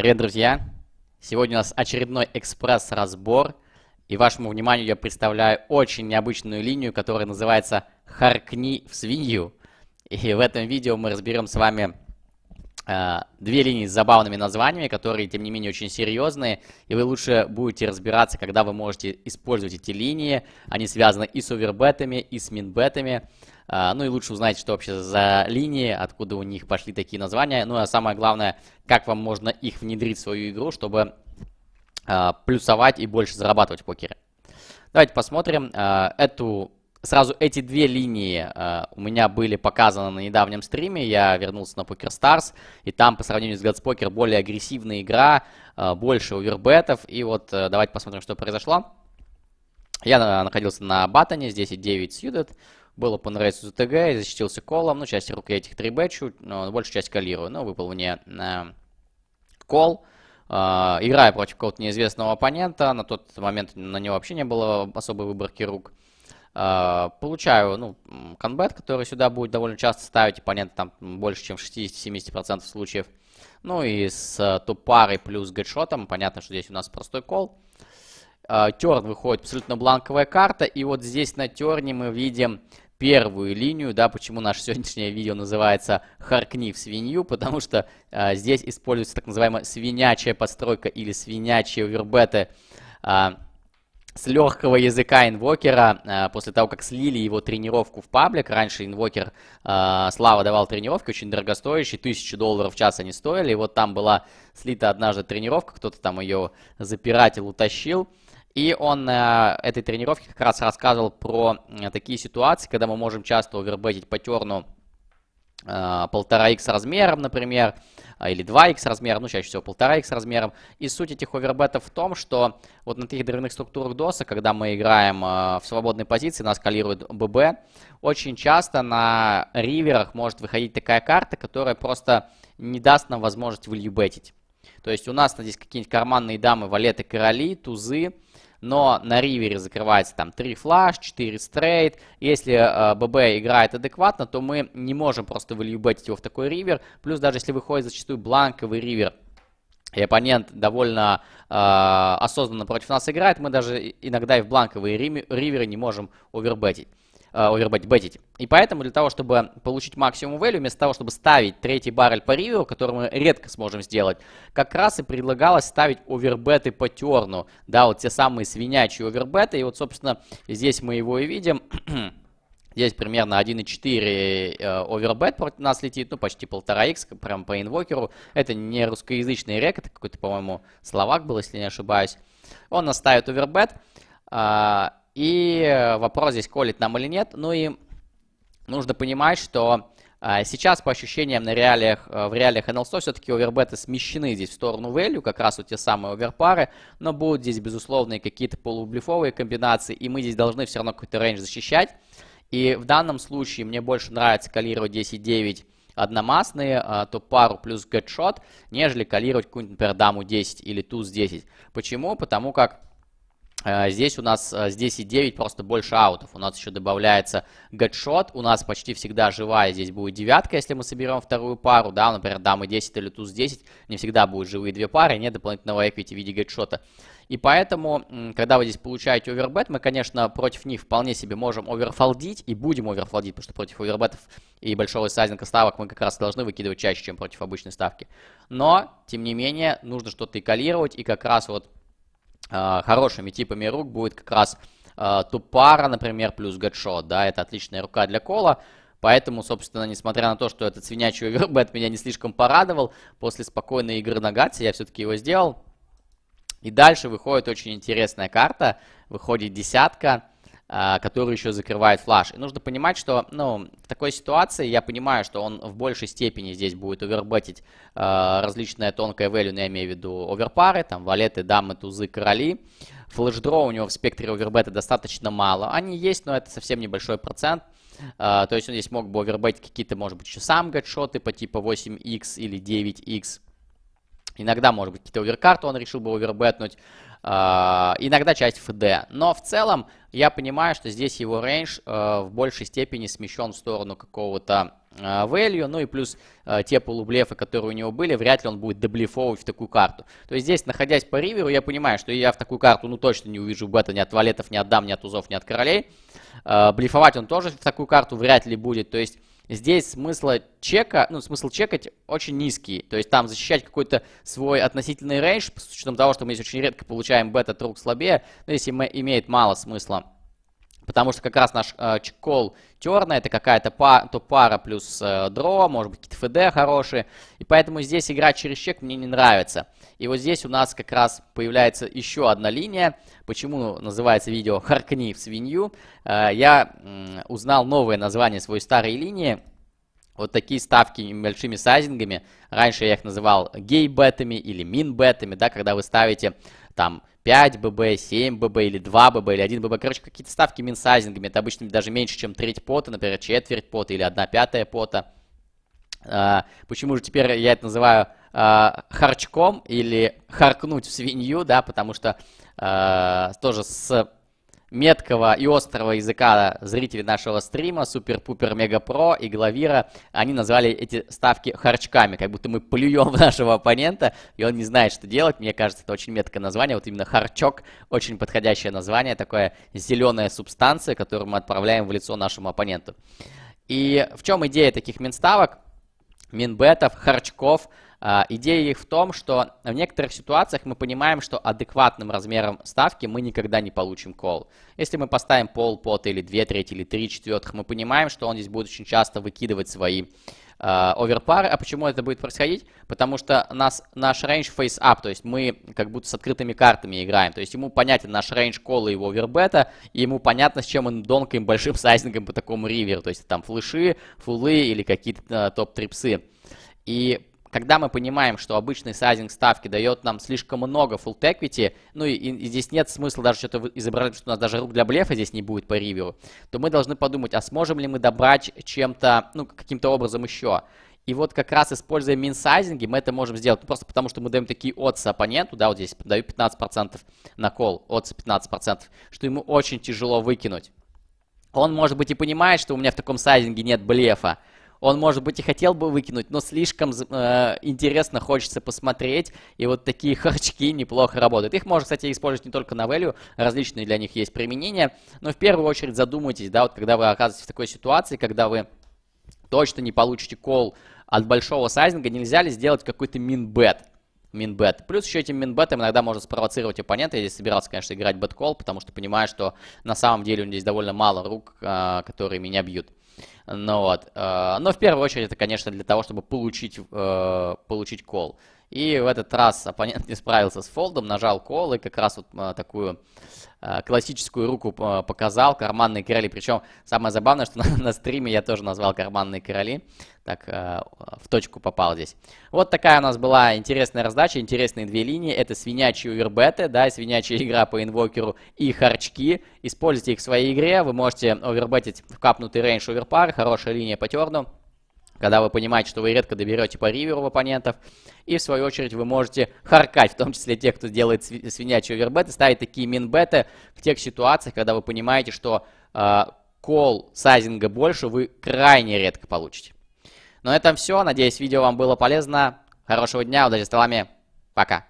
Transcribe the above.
Привет, друзья! Сегодня у нас очередной экспресс-разбор, и вашему вниманию я представляю очень необычную линию, которая называется «Харкни в свинью». И в этом видео мы разберем с вами Э, две линии с забавными названиями, которые, тем не менее, очень серьезные, и вы лучше будете разбираться, когда вы можете использовать эти линии. Они связаны и с овербетами, и с минбетами. Э, ну и лучше узнать, что вообще за линии, откуда у них пошли такие названия. Ну а самое главное, как вам можно их внедрить в свою игру, чтобы э, плюсовать и больше зарабатывать в покере. Давайте посмотрим эту Сразу эти две линии э, у меня были показаны на недавнем стриме. Я вернулся на Poker Stars, и там по сравнению с God's Poker более агрессивная игра, э, больше овербетов. И вот э, давайте посмотрим, что произошло. Я э, находился на батоне, здесь и 9 сьюдет. Было по нрейсу ЗТГ, защитился колом. Ну, часть рук я этих 3 бэчу, но большую часть калирую. Ну выпал мне э, кол. Uh, играя против какого-то неизвестного оппонента, на тот момент на него вообще не было особой выборки рук. Э, получаю, ну, конбет, который сюда будет довольно часто ставить, и понятно, там больше, чем в 60-70% случаев. Ну и с э, топ-парой плюс гетшотом, понятно, что здесь у нас простой кол. Э, терн выходит абсолютно бланковая карта, и вот здесь на терне мы видим первую линию, да, почему наше сегодняшнее видео называется «Харкни в свинью», потому что э, здесь используется так называемая свинячая постройка или свинячие вербеты, э, с легкого языка инвокера, э, после того, как слили его тренировку в паблик, раньше инвокер э, Слава давал тренировки, очень дорогостоящие, тысячи долларов в час они стоили, и вот там была слита однажды тренировка, кто-то там ее запиратил, утащил, и он э, этой тренировке как раз рассказывал про такие ситуации, когда мы можем часто овербетить по терну а, полтора x размером, например, а, или 2x размером, ну, чаще всего 1,5x размером. И суть этих овербетов в том, что вот на таких древных структурах доса, когда мы играем а, в свободной позиции, нас скалирует ББ, очень часто на риверах может выходить такая карта, которая просто не даст нам возможность вальюбетить. То есть у нас здесь какие-нибудь карманные дамы, валеты, короли, тузы, но на ривере закрывается там 3 флаш, 4 стрейт. Если э, ББ играет адекватно, то мы не можем просто вальюбетить его в такой ривер. Плюс даже если выходит зачастую бланковый ривер, и оппонент довольно э, осознанно против нас играет, мы даже иногда и в бланковые риверы не можем овербетить овербетить. Э, и поэтому для того, чтобы получить максимум value, вместо того, чтобы ставить третий баррель по риверу, который мы редко сможем сделать, как раз и предлагалось ставить овербеты по терну. Да, вот те самые свинячие овербеты. И вот, собственно, здесь мы его и видим. Здесь примерно 1.4 э, овербет против нас летит, ну почти 1.5x, прям по инвокеру. Это не русскоязычный рек, это какой-то, по-моему, словак был, если не ошибаюсь. Он нас ставит овербет. А, и э, вопрос здесь, колит нам или нет. Ну и нужно понимать, что э, Сейчас, по ощущениям, на реалиях, э, в реалиях NLSO все-таки овербеты смещены здесь в сторону value, как раз вот те самые оверпары, но будут здесь, безусловные какие-то полублифовые комбинации, и мы здесь должны все равно какой-то рейндж защищать. И в данном случае мне больше нравится калировать 10.9 одномастные, то пару плюс гетшот, нежели калировать какую-нибудь, например, даму 10 или туз 10. Почему? Потому как Э, здесь у нас, э, здесь и 9, просто больше аутов. У нас еще добавляется гэдшот. У нас почти всегда живая здесь будет девятка, если мы соберем вторую пару. Да, например, дамы 10 или туз 10. Не всегда будут живые две пары, нет дополнительного эквити в виде гэдшота. И поэтому, когда вы здесь получаете овербет, мы, конечно, против них вполне себе можем оверфолдить и будем оверфолдить, потому что против овербетов и большого сайзинга ставок мы как раз должны выкидывать чаще, чем против обычной ставки. Но, тем не менее, нужно что-то и калировать, и как раз вот Э, хорошими типами рук будет как раз э, Тупара, например, плюс Гадшот, да, это отличная рука для кола, поэтому, собственно, несмотря на то, что этот свинячий овербет меня не слишком порадовал, после спокойной игры на Гатсе я все-таки его сделал. И дальше выходит очень интересная карта, выходит десятка, а, который еще закрывает флаж. И нужно понимать, что ну, в такой ситуации я понимаю, что он в большей степени здесь будет овербетить э, а, различное тонкое value, ну, я имею в виду оверпары, там валеты, дамы, тузы, короли. Флэшдро у него в спектре овербета достаточно мало. Они есть, но это совсем небольшой процент. Э, то есть он здесь мог бы овербетить какие-то, может быть, еще сам гатшоты по типа 8x или 9x. Иногда, может быть, какие-то оверкарты он решил бы овербетнуть. А, иногда часть ФД. Но в целом я понимаю, что здесь его рейндж а, в большей степени смещен в сторону какого-то а, value, ну и плюс те полублефы, которые у него были, вряд ли он будет доблефовывать в такую карту. То есть здесь, находясь по риверу, я понимаю, что я в такую карту ну точно не увижу бета ни от валетов, ни от дам, ни от узов, ни от королей. Блефовать он тоже в такую карту вряд ли будет, то есть Здесь смысла чека, ну, смысл чекать очень низкий. То есть там защищать какой-то свой относительный рейндж, с учетом того, что мы здесь очень редко получаем бета-трюк слабее, но здесь имеет мало смысла. Потому что как раз наш э, чекол терна это какая-то пара, то пара плюс э, дро, может быть какие-то ФД хорошие. И поэтому здесь играть через чек мне не нравится. И вот здесь у нас как раз появляется еще одна линия. Почему называется видео «Харкни в свинью». Э, я э, узнал новое название своей старой линии. Вот такие ставки небольшими сайзингами. Раньше я их называл гей-бетами или мин-бетами, да, когда вы ставите там 5 ББ, 7 ББ или 2 ББ или 1 ББ. Короче, какие-то ставки минсайзингами. Это обычно даже меньше, чем треть пота, например, четверть пота или 1 пятая пота. А, почему же теперь я это называю а, харчком или харкнуть в свинью, да, потому что а, тоже с меткого и острого языка зрителей нашего стрима, Супер-Пупер Мега Про и Главира, они назвали эти ставки харчками, как будто мы плюем в нашего оппонента, и он не знает, что делать. Мне кажется, это очень меткое название, вот именно харчок, очень подходящее название, такое зеленая субстанция, которую мы отправляем в лицо нашему оппоненту. И в чем идея таких минставок, минбетов, харчков – а, идея их в том, что в некоторых ситуациях мы понимаем, что адекватным размером ставки мы никогда не получим кол. Если мы поставим пол, пот или две трети или три четвертых, мы понимаем, что он здесь будет очень часто выкидывать свои а, оверпары. А почему это будет происходить? Потому что нас, наш range face-up, то есть мы как будто с открытыми картами играем. То есть ему понятен наш range колла и его овербета, и ему понятно, с чем он донкаем большим сайзингом по такому ривер. То есть там флеши, фулы или какие-то а, топ-трипсы. И когда мы понимаем, что обычный сайзинг ставки дает нам слишком много full equity, ну и, и здесь нет смысла даже что-то изображать, что у нас даже рук для блефа здесь не будет по риверу, то мы должны подумать, а сможем ли мы добрать чем-то, ну, каким-то образом еще. И вот как раз используя минсайзинги, мы это можем сделать. Ну, просто потому, что мы даем такие отцы оппоненту, да, вот здесь даю 15% на кол, отцы 15%, что ему очень тяжело выкинуть. Он, может быть, и понимает, что у меня в таком сайзинге нет блефа, он, может быть, и хотел бы выкинуть, но слишком э, интересно хочется посмотреть. И вот такие харчки неплохо работают. Их можно, кстати, использовать не только на value, различные для них есть применения. Но в первую очередь задумайтесь, да, вот когда вы оказываетесь в такой ситуации, когда вы точно не получите кол от большого сайзинга, нельзя ли сделать какой-то мин минбет? минбет. Плюс еще этим минбетом иногда можно спровоцировать оппонента. Я здесь собирался, конечно, играть бэткол, потому что понимаю, что на самом деле у меня здесь довольно мало рук, э, которые меня бьют. Ну вот. Э, но в первую очередь это, конечно, для того, чтобы получить, э, получить кол. И в этот раз оппонент не справился с фолдом, нажал кол и как раз вот э, такую классическую руку показал, карманные короли. Причем самое забавное, что на, на стриме я тоже назвал карманные короли. Так, э, в точку попал здесь. Вот такая у нас была интересная раздача, интересные две линии. Это свинячие овербеты, да, свинячая игра по инвокеру и харчки. Используйте их в своей игре. Вы можете овербетить в капнутый рейндж оверпар, хорошая линия по терну когда вы понимаете, что вы редко доберете по риверу в оппонентов, и в свою очередь вы можете харкать, в том числе тех, кто делает свинячие овербет, ставить такие минбеты в тех ситуациях, когда вы понимаете, что э, кол сайзинга больше вы крайне редко получите. Но на этом все. Надеюсь, видео вам было полезно. Хорошего дня, удачи с делами. Пока.